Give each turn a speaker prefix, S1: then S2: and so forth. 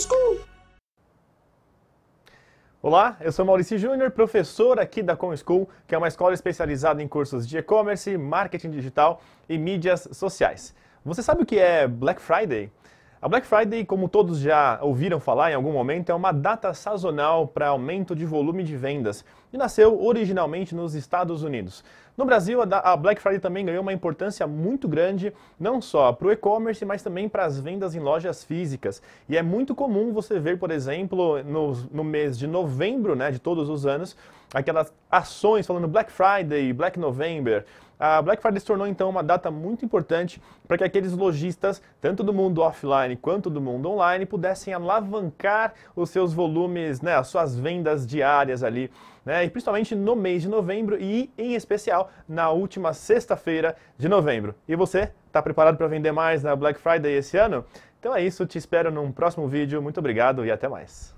S1: School! Olá, eu sou Maurício Júnior, professor aqui da School, que é uma escola especializada em cursos de e-commerce, marketing digital e mídias sociais. Você sabe o que é Black Friday? A Black Friday, como todos já ouviram falar em algum momento, é uma data sazonal para aumento de volume de vendas e nasceu originalmente nos Estados Unidos. No Brasil, a Black Friday também ganhou uma importância muito grande, não só para o e-commerce, mas também para as vendas em lojas físicas. E é muito comum você ver, por exemplo, no, no mês de novembro né, de todos os anos, aquelas ações falando Black Friday, Black November. A Black Friday se tornou então uma data muito importante para que aqueles lojistas, tanto do mundo offline quanto do mundo online, pudessem alavancar os seus volumes, né, as suas vendas diárias ali, né, e principalmente no mês de novembro e em especial na última sexta-feira de novembro. E você, está preparado para vender mais na Black Friday esse ano? Então é isso, te espero num próximo vídeo. Muito obrigado e até mais.